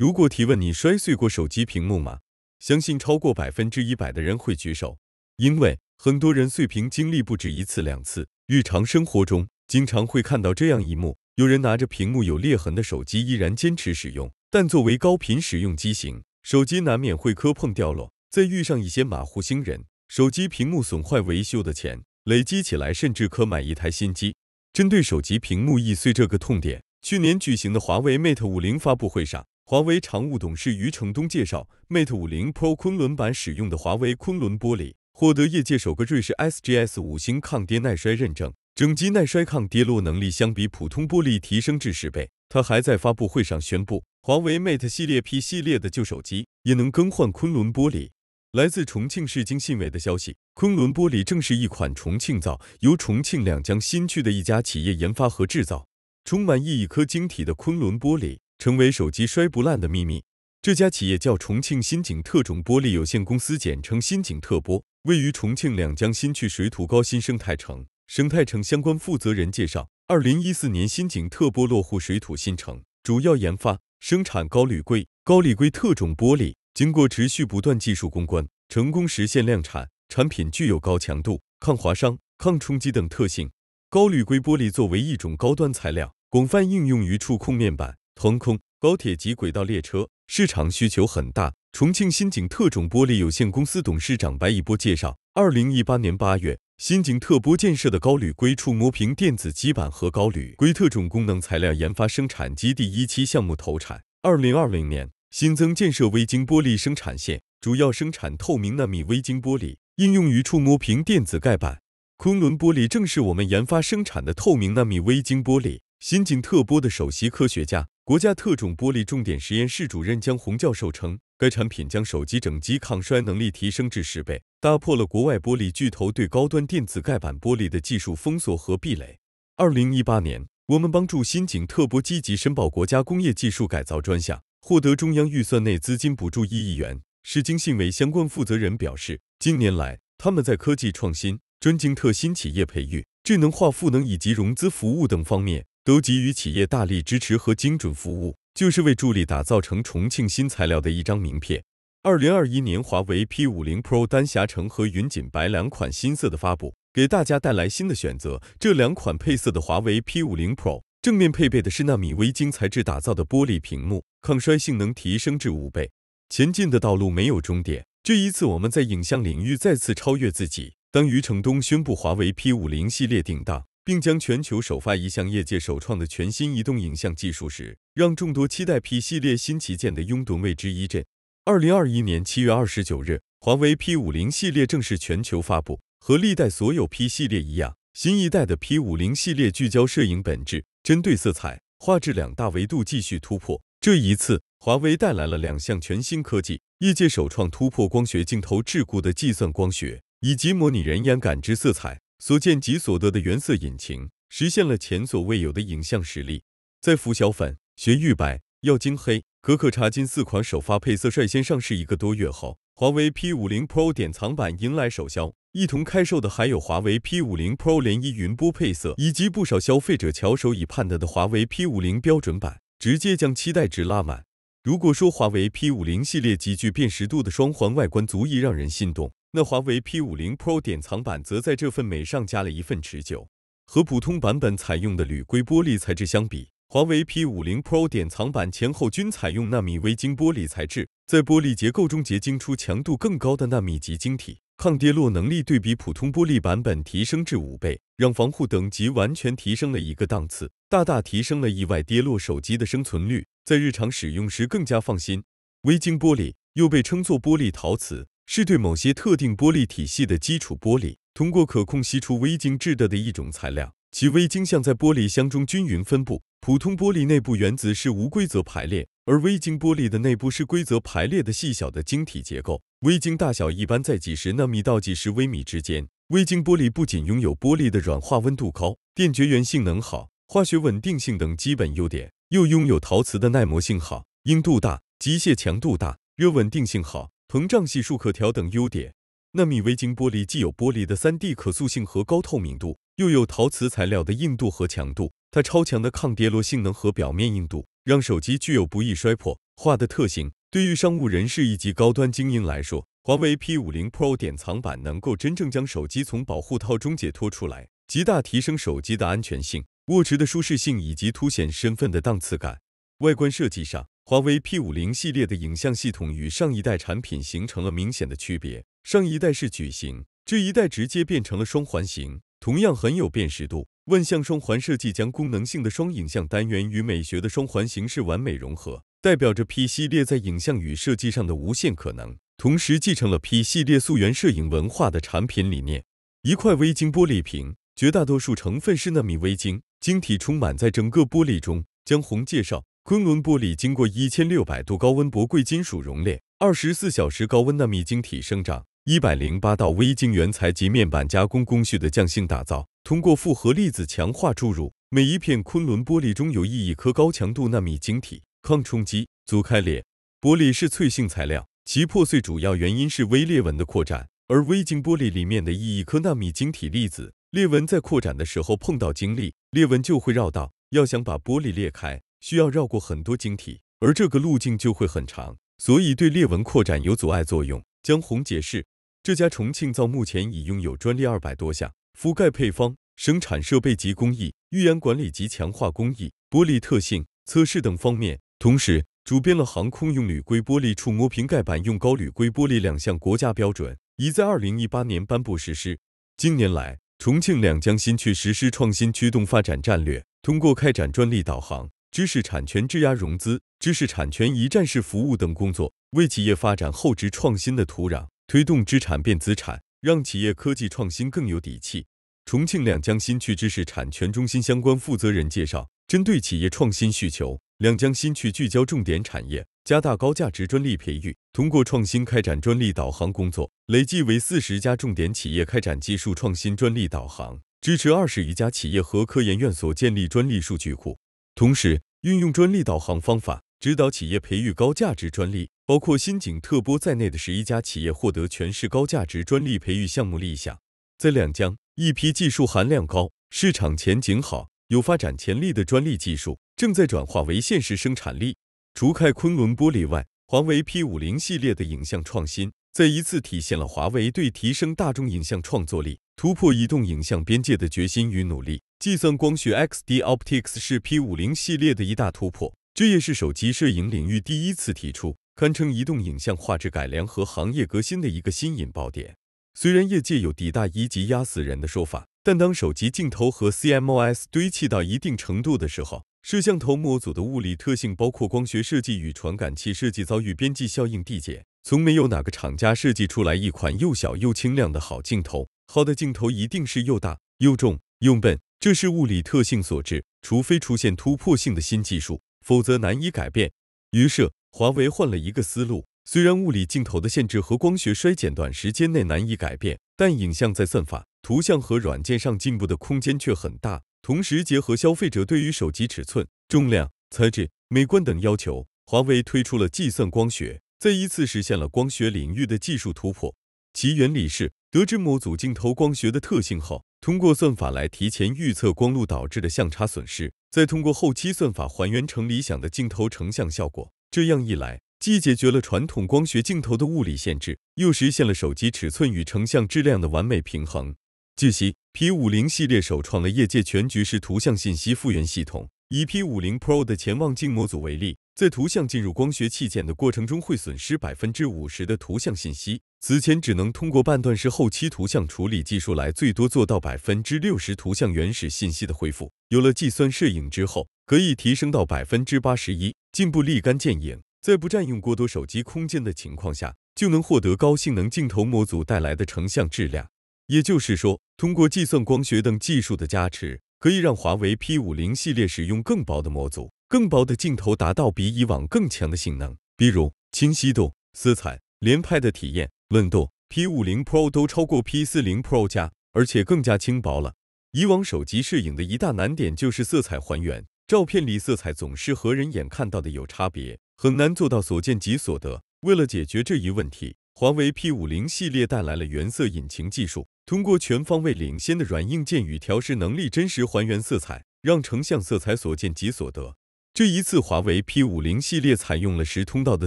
如果提问你摔碎过手机屏幕吗？相信超过百分之一百的人会举手，因为很多人碎屏经历不止一次两次。日常生活中，经常会看到这样一幕：有人拿着屏幕有裂痕的手机依然坚持使用。但作为高频使用机型，手机难免会磕碰掉落。再遇上一些马虎星人，手机屏幕损坏维修的钱累积起来，甚至可买一台新机。针对手机屏幕易碎这个痛点，去年举行的华为 Mate 五零发布会上。华为常务董事余承东介绍，Mate 50 Pro 昆仑版使用的华为昆仑玻璃，获得业界首个瑞士 SGS 五星抗跌耐摔认证，整机耐摔抗跌落能力相比普通玻璃提升至十倍。他还在发布会上宣布，华为 Mate 系列 P 系列的旧手机也能更换昆仑玻璃。来自重庆市经信委的消息，昆仑玻璃正是一款重庆造，由重庆两江新区的一家企业研发和制造，充满意义科晶体的昆仑玻璃。成为手机摔不烂的秘密。这家企业叫重庆新景特种玻璃有限公司，简称新景特玻，位于重庆两江新区水土高新生态城。生态城相关负责人介绍，二零一四年新景特玻落户水土新城，主要研发生产高铝硅、高铝硅特种玻璃。经过持续不断技术攻关，成功实现量产。产品具有高强度、抗划伤、抗冲击等特性。高铝硅玻璃作为一种高端材料，广泛应用于触控面板。航空高铁及轨道列车市场需求很大。重庆新景特种玻璃有限公司董事长白一波介绍，二零一八年八月，新景特玻建设的高铝硅触摸屏电子基板和高铝硅特种功能材料研发生产基地一期项目投产。二零二零年，新增建设微晶玻璃生产线，主要生产透明纳米微晶玻璃，应用于触摸屏电子盖板。昆仑玻璃正是我们研发生产的透明纳米微晶玻璃。新景特玻的首席科学家。国家特种玻璃重点实验室主任江红教授称，该产品将手机整机抗摔能力提升至十倍，打破了国外玻璃巨头对高端电子盖板玻璃的技术封锁和壁垒。二零一八年，我们帮助新景特玻积极申报国家工业技术改造专项，获得中央预算内资金补助一亿元。市经信委相关负责人表示，近年来他们在科技创新、专精特新企业培育、智能化赋能以及融资服务等方面。都给予企业大力支持和精准服务，就是为助力打造成重庆新材料的一张名片。二零二一年，华为 P 五零 Pro 丹霞橙和云锦白两款新色的发布，给大家带来新的选择。这两款配色的华为 P 五零 Pro 正面配备的是纳米微晶材质打造的玻璃屏幕，抗摔性能提升至五倍。前进的道路没有终点，这一次我们在影像领域再次超越自己。当余承东宣布华为 P 五零系列定档。并将全球首发一项业界首创的全新移动影像技术时，让众多期待 P 系列新旗舰的拥趸为之一振。二零二一年七月二十九日，华为 P 五零系列正式全球发布。和历代所有 P 系列一样，新一代的 P 五零系列聚焦摄影本质，针对色彩、画质两大维度继续突破。这一次，华为带来了两项全新科技，业界首创突破光学镜头桎梏的计算光学，以及模拟人眼感知色彩。所见即所得的原色引擎，实现了前所未有的影像实力。在拂晓粉、学玉白、耀金黑、可可茶金四款首发配色率先上市一个多月后，华为 P 50 Pro 典藏版迎来首销。一同开售的还有华为 P 50 Pro 联漪云波配色，以及不少消费者翘首以盼的华为 P 50标准版，直接将期待值拉满。如果说华为 P 50系列极具辨识度的双环外观足以让人心动，那华为 P 五零 Pro 典藏版则在这份美上加了一份持久。和普通版本采用的铝硅玻璃材质相比，华为 P 五零 Pro 典藏版前后均采用纳米微晶玻璃材质，在玻璃结构中结晶出强度更高的纳米级晶体，抗跌落能力对比普通玻璃版本提升至五倍，让防护等级完全提升了一个档次，大大提升了意外跌落手机的生存率，在日常使用时更加放心。微晶玻璃又被称作玻璃陶瓷。是对某些特定玻璃体系的基础玻璃，通过可控析出微晶制的的一种材料。其微晶像在玻璃箱中均匀分布。普通玻璃内部原子是无规则排列，而微晶玻璃的内部是规则排列的细小的晶体结构。微晶大小一般在几十纳米到几十微米之间。微晶玻璃不仅拥有玻璃的软化温度高、电绝缘性能好、化学稳定性等基本优点，又拥有陶瓷的耐磨性好、硬度大、机械强度大、热稳定性好。膨胀系数可调等优点，纳米微晶玻璃既有玻璃的三 D 可塑性和高透明度，又有陶瓷材料的硬度和强度。它超强的抗跌落性能和表面硬度，让手机具有不易摔破化的特性。对于商务人士以及高端精英来说，华为 P50 Pro 典藏版能够真正将手机从保护套中解脱出来，极大提升手机的安全性、握持的舒适性以及凸显身份的档次感。外观设计上。华为 P 五零系列的影像系统与上一代产品形成了明显的区别，上一代是矩形，这一代直接变成了双环形，同样很有辨识度。万向双环设计将功能性的双影像单元与美学的双环形式完美融合，代表着 P 系列在影像与设计上的无限可能，同时继承了 P 系列溯源摄影文化的产品理念。一块微晶玻璃屏，绝大多数成分是纳米微晶，晶体充满在整个玻璃中。江红介绍。昆仑玻璃经过一千六百度高温铂贵金属熔炼，二十四小时高温纳米晶体生长，一百零八道微晶原材及面板加工工序的匠心打造。通过复合粒子强化注入，每一片昆仑玻璃中有一亿颗高强度纳米晶体，抗冲击，阻开裂。玻璃是脆性材料，其破碎主要原因是微裂纹的扩展。而微晶玻璃里面的一亿颗纳米晶体粒子，裂纹在扩展的时候碰到晶粒，裂纹就会绕道。要想把玻璃裂开。需要绕过很多晶体，而这个路径就会很长，所以对裂纹扩展有阻碍作用。江红解释，这家重庆造目前已拥有专利二百多项，覆盖配方、生产设备及工艺、预研管理及强化工艺、玻璃特性测试等方面。同时，主编了航空用铝硅玻璃触摸屏盖板用高铝硅玻璃两项国家标准，已在二零一八年颁布实施。近年来，重庆两江新区实施创新驱动发展战略，通过开展专利导航。知识产权质押融资、知识产权一站式服务等工作，为企业发展厚植创新的土壤，推动知产变资产，让企业科技创新更有底气。重庆两江新区知识产权中心相关负责人介绍，针对企业创新需求，两江新区聚焦重点产业，加大高价值专利培育，通过创新开展专利导航工作，累计为四十家重点企业开展技术创新专利导航，支持二十余家企业和科研院所建立专利数据库。同时，运用专利导航方法指导企业培育高价值专利，包括新景特玻在内的十一家企业获得全市高价值专利培育项目立项。在两江，一批技术含量高、市场前景好、有发展潜力的专利技术正在转化为现实生产力。除开昆仑玻璃外，华为 P 五零系列的影像创新。再一次体现了华为对提升大众影像创作力、突破移动影像边界的决心与努力。计算光学 XD Optics 是 P50 系列的一大突破，这也是手机摄影领域第一次提出，堪称移动影像画质改良和行业革新的一个新引爆点。虽然业界有“底大一级压死人”的说法，但当手机镜头和 CMOS 堆砌到一定程度的时候，摄像头模组的物理特性，包括光学设计与传感器设计，遭遇边际效应递减。从没有哪个厂家设计出来一款又小又轻量的好镜头，好的镜头一定是又大又重又笨，这是物理特性所致。除非出现突破性的新技术，否则难以改变。于是，华为换了一个思路。虽然物理镜头的限制和光学衰减短时间内难以改变，但影像在算法、图像和软件上进步的空间却很大。同时，结合消费者对于手机尺寸、重量、材质、美观等要求，华为推出了计算光学。再一次实现了光学领域的技术突破。其原理是得知模组镜头光学的特性后，通过算法来提前预测光路导致的相差损失，再通过后期算法还原成理想的镜头成像效果。这样一来，既解决了传统光学镜头的物理限制，又实现了手机尺寸与成像质量的完美平衡。据悉，P50 系列首创了业界全局式图像信息复原系统。以 P50 Pro 的潜望镜模组为例。在图像进入光学器件的过程中，会损失百分之五十的图像信息。此前只能通过半段式后期图像处理技术来最多做到百分之六十图像原始信息的恢复。有了计算摄影之后，可以提升到百分之八十一，进步立竿见影。在不占用过多手机空间的情况下，就能获得高性能镜头模组带来的成像质量。也就是说，通过计算光学等技术的加持，可以让华为 P 五零系列使用更薄的模组。更薄的镜头达到比以往更强的性能，比如清晰度、色彩、连拍的体验、温度。P 五零 Pro 都超过 P 四零 Pro 加，而且更加轻薄了。以往手机摄影的一大难点就是色彩还原，照片里色彩总是和人眼看到的有差别，很难做到所见即所得。为了解决这一问题，华为 P 五零系列带来了原色引擎技术，通过全方位领先的软硬件与调试能力，真实还原色彩，让成像色彩所见即所得。这一次，华为 P 五零系列采用了十通道的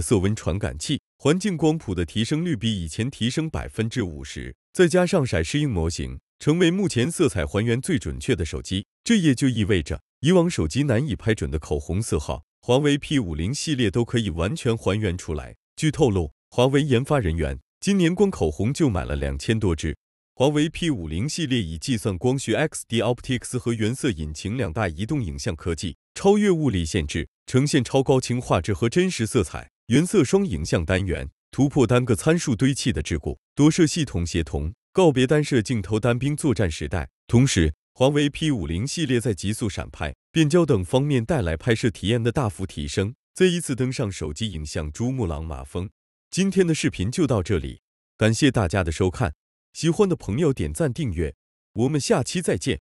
色温传感器，环境光谱的提升率比以前提升百分之五十，再加上色适应模型，成为目前色彩还原最准确的手机。这也就意味着，以往手机难以拍准的口红色号，华为 P 五零系列都可以完全还原出来。据透露，华为研发人员今年光口红就买了两千多支。华为 P 五零系列以计算光学、x d Optics 和原色引擎两大移动影像科技。超越物理限制，呈现超高清画质和真实色彩。原色双影像单元突破单个参数堆砌的桎梏，多摄系统协同，告别单摄镜头单兵作战时代。同时，华为 P 五零系列在极速闪拍、变焦等方面带来拍摄体验的大幅提升。再一次登上手机影像珠穆朗玛峰。今天的视频就到这里，感谢大家的收看。喜欢的朋友点赞订阅，我们下期再见。